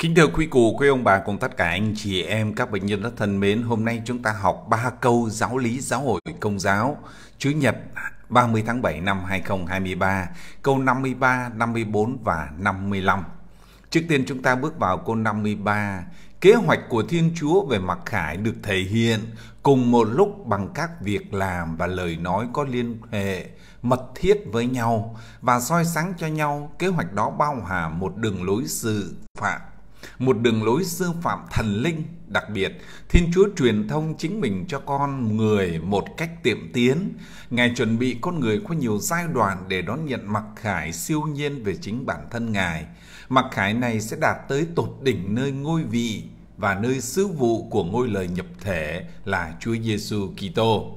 Kính thưa quý cụ, quý ông bà cùng tất cả anh chị em, các bệnh nhân rất thân mến. Hôm nay chúng ta học ba câu giáo lý giáo hội công giáo. Chủ nhật 30 tháng 7 năm 2023, câu 53, 54 và 55. Trước tiên chúng ta bước vào câu 53. Kế hoạch của Thiên Chúa về mặc khải được thể hiện cùng một lúc bằng các việc làm và lời nói có liên hệ mật thiết với nhau và soi sáng cho nhau. Kế hoạch đó bao hàm một đường lối sự phạm một đường lối sư phạm thần linh đặc biệt thiên chúa truyền thông chính mình cho con người một cách tiệm tiến ngài chuẩn bị con người qua nhiều giai đoạn để đón nhận mặc khải siêu nhiên về chính bản thân ngài mặc khải này sẽ đạt tới tột đỉnh nơi ngôi vị và nơi sứ vụ của ngôi lời nhập thể là Chúa Giêsu Kitô.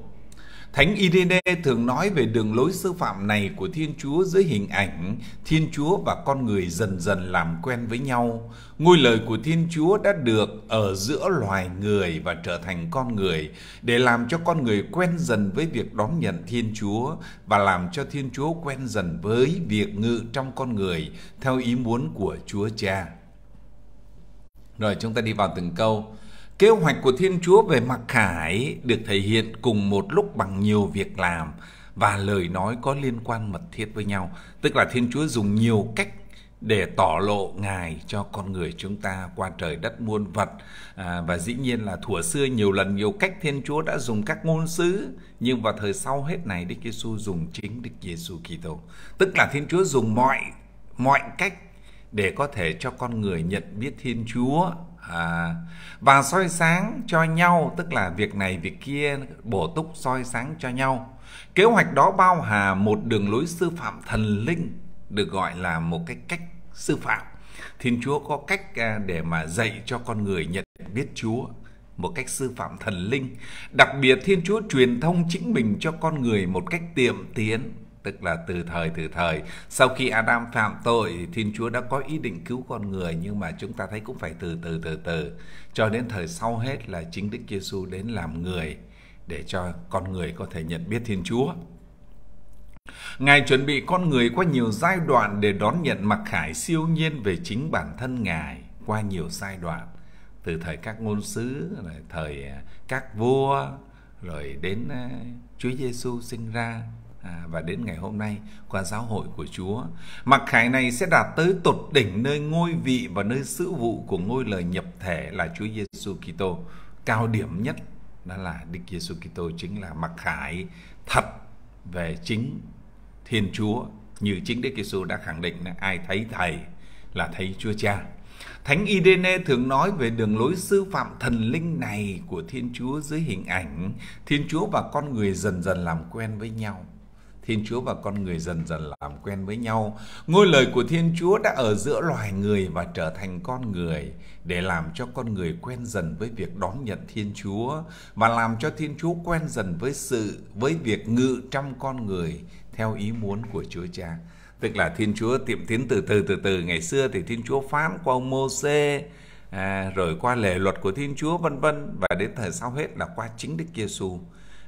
Thánh Irene thường nói về đường lối sư phạm này của Thiên Chúa dưới hình ảnh Thiên Chúa và con người dần dần làm quen với nhau. Ngôi lời của Thiên Chúa đã được ở giữa loài người và trở thành con người để làm cho con người quen dần với việc đón nhận Thiên Chúa và làm cho Thiên Chúa quen dần với việc ngự trong con người theo ý muốn của Chúa Cha. Rồi chúng ta đi vào từng câu. Kế hoạch của Thiên Chúa về mặc khải được thể hiện cùng một lúc bằng nhiều việc làm và lời nói có liên quan mật thiết với nhau. Tức là Thiên Chúa dùng nhiều cách để tỏ lộ Ngài cho con người chúng ta qua trời đất muôn vật. À, và dĩ nhiên là thủa xưa nhiều lần nhiều cách Thiên Chúa đã dùng các ngôn sứ, nhưng vào thời sau hết này Đức Giêsu dùng chính Đức Giêsu Kitô. Tức là Thiên Chúa dùng mọi mọi cách để có thể cho con người nhận biết Thiên Chúa à, và soi sáng cho nhau tức là việc này việc kia bổ túc soi sáng cho nhau kế hoạch đó bao hà một đường lối sư phạm thần linh được gọi là một cái cách sư phạm thiên chúa có cách à, để mà dạy cho con người nhận biết chúa một cách sư phạm thần linh đặc biệt thiên chúa truyền thông chính mình cho con người một cách tiệm tiến tức là từ thời từ thời sau khi Adam phạm tội Thiên Chúa đã có ý định cứu con người nhưng mà chúng ta thấy cũng phải từ từ từ từ cho đến thời sau hết là chính Đức Giêsu đến làm người để cho con người có thể nhận biết Thiên Chúa. Ngài chuẩn bị con người qua nhiều giai đoạn để đón nhận mặc khải siêu nhiên về chính bản thân Ngài qua nhiều giai đoạn từ thời các ngôn sứ thời à, các vua rồi đến à, Chúa Giêsu sinh ra À, và đến ngày hôm nay qua giáo hội của Chúa. Mặc khải này sẽ đạt tới tột đỉnh nơi ngôi vị và nơi sứ vụ của ngôi lời nhập thể là Chúa Giêsu Kitô. Cao điểm nhất đó là Đức Giêsu Kitô chính là mặc khải thật về chính Thiên Chúa như chính Đức Giêsu đã khẳng định là ai thấy thầy là thấy Chúa Cha. Thánh Idene thường nói về đường lối sư phạm thần linh này của Thiên Chúa dưới hình ảnh Thiên Chúa và con người dần dần làm quen với nhau Thiên Chúa và con người dần dần làm quen với nhau. Ngôi lời của Thiên Chúa đã ở giữa loài người và trở thành con người để làm cho con người quen dần với việc đón nhận Thiên Chúa và làm cho Thiên Chúa quen dần với sự với việc ngự trong con người theo ý muốn của Chúa Cha. Tức là Thiên Chúa tiệm tiến từ từ từ từ ngày xưa thì Thiên Chúa phán qua ông Môsê à, rồi qua lề luật của Thiên Chúa vân vân và đến thời sau hết là qua chính Đức Giêsu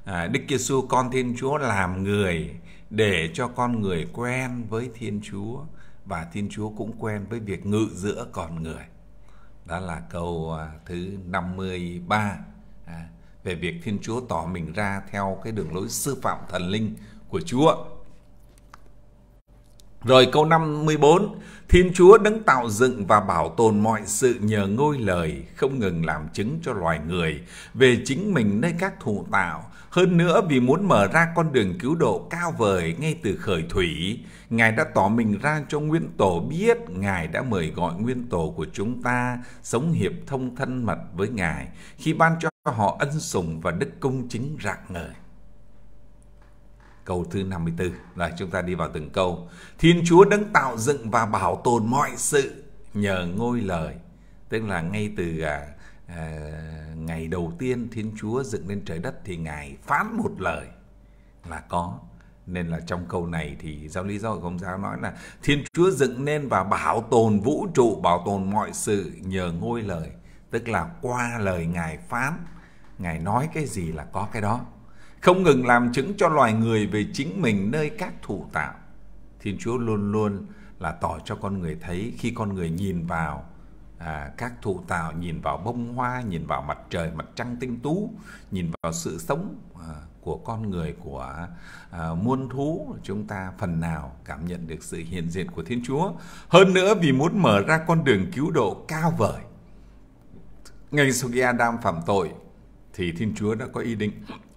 à, Đức Giêsu con Thiên Chúa làm người để cho con người quen với Thiên Chúa và Thiên Chúa cũng quen với việc ngự giữa con người. Đó là câu à, thứ 53 à, về việc Thiên Chúa tỏ mình ra theo cái đường lối sư phạm thần linh của Chúa. Rồi câu 54, Thiên Chúa đấng tạo dựng và bảo tồn mọi sự nhờ ngôi lời, không ngừng làm chứng cho loài người về chính mình nơi các thụ tạo. Hơn nữa vì muốn mở ra con đường cứu độ cao vời ngay từ khởi thủy, Ngài đã tỏ mình ra cho Nguyên Tổ biết, Ngài đã mời gọi Nguyên Tổ của chúng ta sống hiệp thông thân mật với Ngài khi ban cho họ ân sủng và đức công chính rạng ngời. Câu thứ 54. là chúng ta đi vào từng câu. Thiên Chúa đấng tạo dựng và bảo tồn mọi sự nhờ ngôi lời. Tức là ngay từ à, à, ngày đầu tiên Thiên Chúa dựng lên trời đất thì Ngài phán một lời là có. Nên là trong câu này thì giáo lý giáo của công giáo nói là Thiên Chúa dựng nên và bảo tồn vũ trụ, bảo tồn mọi sự nhờ ngôi lời. Tức là qua lời Ngài phán, Ngài nói cái gì là có cái đó không ngừng làm chứng cho loài người về chính mình nơi các thủ tạo. Thiên Chúa luôn luôn là tỏ cho con người thấy khi con người nhìn vào à, các thụ tạo, nhìn vào bông hoa, nhìn vào mặt trời, mặt trăng tinh tú, nhìn vào sự sống à, của con người, của à, muôn thú, chúng ta phần nào cảm nhận được sự hiện diện của Thiên Chúa. Hơn nữa vì muốn mở ra con đường cứu độ cao vời. Ngay sau khi Adam phạm tội, thì Thiên Chúa đã có ý định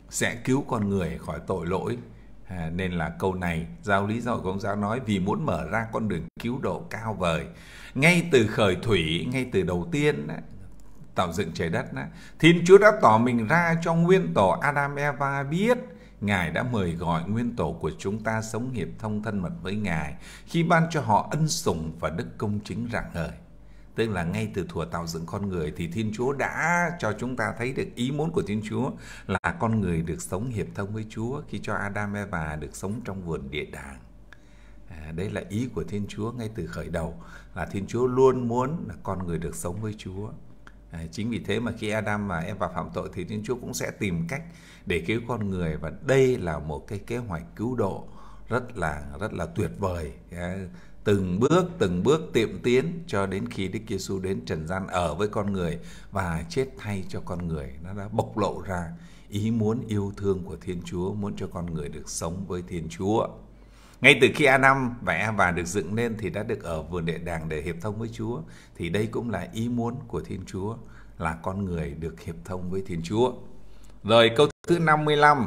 sẽ cứu con người khỏi tội lỗi à, nên là câu này giáo lý giáo của ông giáo nói vì muốn mở ra con đường cứu độ cao vời ngay từ khởi thủy ngay từ đầu tiên tạo dựng trời đất thiên chúa đã tỏ mình ra cho nguyên tổ adam eva biết Ngài đã mời gọi nguyên tổ của chúng ta sống hiệp thông thân mật với Ngài khi ban cho họ ân sủng và đức công chính rạng ngời tức là ngay từ thuở tạo dựng con người thì Thiên Chúa đã cho chúng ta thấy được ý muốn của Thiên Chúa là con người được sống hiệp thông với Chúa khi cho Adam và được sống trong vườn địa đàng. À, đấy là ý của Thiên Chúa ngay từ khởi đầu là Thiên Chúa luôn muốn là con người được sống với Chúa. À, chính vì thế mà khi Adam và Eva phạm tội thì Thiên Chúa cũng sẽ tìm cách để cứu con người và đây là một cái kế hoạch cứu độ rất là rất là tuyệt vời à, từng bước từng bước tiệm tiến cho đến khi Đức Giêsu đến trần gian ở với con người và chết thay cho con người nó đã bộc lộ ra ý muốn yêu thương của Thiên Chúa muốn cho con người được sống với Thiên Chúa ngay từ khi Adam và Eva được dựng lên thì đã được ở vườn địa đàng để hiệp thông với Chúa thì đây cũng là ý muốn của Thiên Chúa là con người được hiệp thông với Thiên Chúa rồi câu thứ 55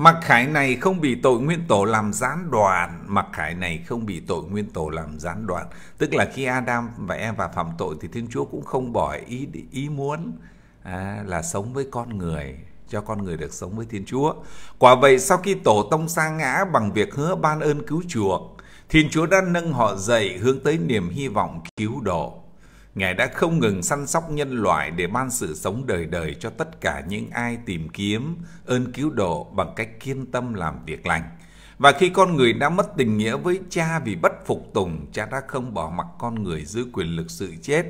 Mặc khải này không bị tội nguyên tổ làm gián đoạn. Mặc khải này không bị tội nguyên tổ làm gián đoạn. Tức là khi Adam và em và phạm tội thì Thiên Chúa cũng không bỏ ý ý muốn à, là sống với con người cho con người được sống với Thiên Chúa. Quả vậy sau khi tổ tông sa ngã bằng việc hứa ban ơn cứu chuộc, Thiên Chúa đã nâng họ dậy hướng tới niềm hy vọng cứu độ. Ngài đã không ngừng săn sóc nhân loại để ban sự sống đời đời cho tất cả những ai tìm kiếm ơn cứu độ bằng cách kiên tâm làm việc lành. Và khi con người đã mất tình nghĩa với cha vì bất phục tùng, cha đã không bỏ mặc con người giữ quyền lực sự chết.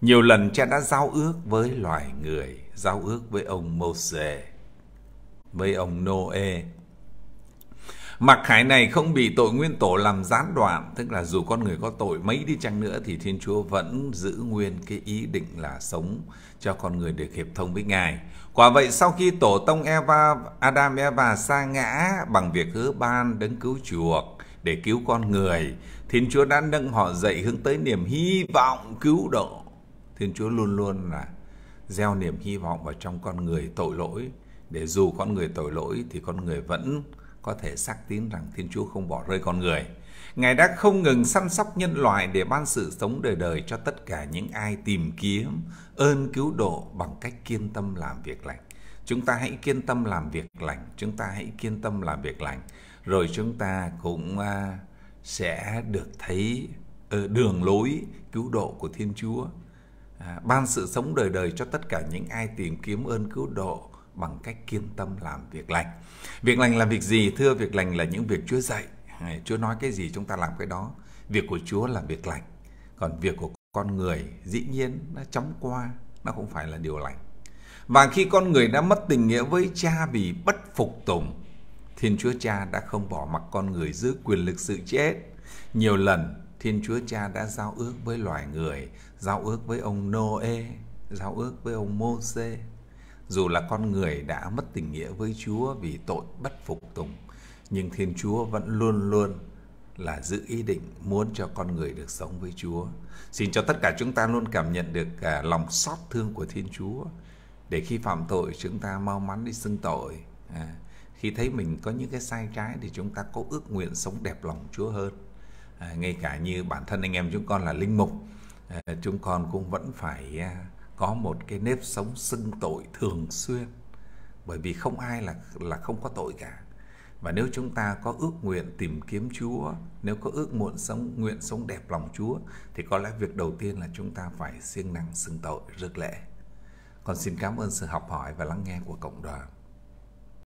Nhiều lần cha đã giao ước với loài người, giao ước với ông Moses, với ông Noe Mặc khải này không bị tội nguyên tổ làm gián đoạn, tức là dù con người có tội mấy đi chăng nữa thì Thiên Chúa vẫn giữ nguyên cái ý định là sống cho con người được hiệp thông với Ngài. Quả vậy sau khi tổ tông Eva, Adam Eva sa ngã bằng việc hứa ban đấng cứu chuộc để cứu con người, Thiên Chúa đã nâng họ dậy hướng tới niềm hy vọng cứu độ. Thiên Chúa luôn luôn là gieo niềm hy vọng vào trong con người tội lỗi để dù con người tội lỗi thì con người vẫn có thể xác tín rằng Thiên Chúa không bỏ rơi con người. Ngài đã không ngừng săn sóc nhân loại để ban sự sống đời đời cho tất cả những ai tìm kiếm ơn cứu độ bằng cách kiên tâm làm việc lành. Chúng ta hãy kiên tâm làm việc lành, chúng ta hãy kiên tâm làm việc lành, rồi chúng ta cũng à, sẽ được thấy ờ, đường lối cứu độ của Thiên Chúa. À, ban sự sống đời đời cho tất cả những ai tìm kiếm ơn cứu độ bằng cách kiên tâm làm việc lành. Việc lành là việc gì? Thưa, việc lành là những việc Chúa dạy. Chúa nói cái gì chúng ta làm cái đó. Việc của Chúa là việc lành. Còn việc của con người dĩ nhiên nó chóng qua, nó không phải là điều lành. Và khi con người đã mất tình nghĩa với cha vì bất phục tùng, Thiên Chúa Cha đã không bỏ mặc con người giữ quyền lực sự chết. Nhiều lần Thiên Chúa Cha đã giao ước với loài người, giao ước với ông Noe, giao ước với ông Môse dù là con người đã mất tình nghĩa với Chúa vì tội bất phục tùng, nhưng Thiên Chúa vẫn luôn luôn là giữ ý định muốn cho con người được sống với Chúa. Xin cho tất cả chúng ta luôn cảm nhận được cả à, lòng xót thương của Thiên Chúa để khi phạm tội chúng ta mau mắn đi xưng tội. À, khi thấy mình có những cái sai trái thì chúng ta có ước nguyện sống đẹp lòng Chúa hơn. À, ngay cả như bản thân anh em chúng con là linh mục, à, chúng con cũng vẫn phải à, có một cái nếp sống xưng tội thường xuyên bởi vì không ai là là không có tội cả và nếu chúng ta có ước nguyện tìm kiếm Chúa, nếu có ước muộn sống nguyện sống đẹp lòng Chúa thì có lẽ việc đầu tiên là chúng ta phải siêng năng xưng tội rước lễ. còn xin cảm ơn sự học hỏi và lắng nghe của cộng đoàn.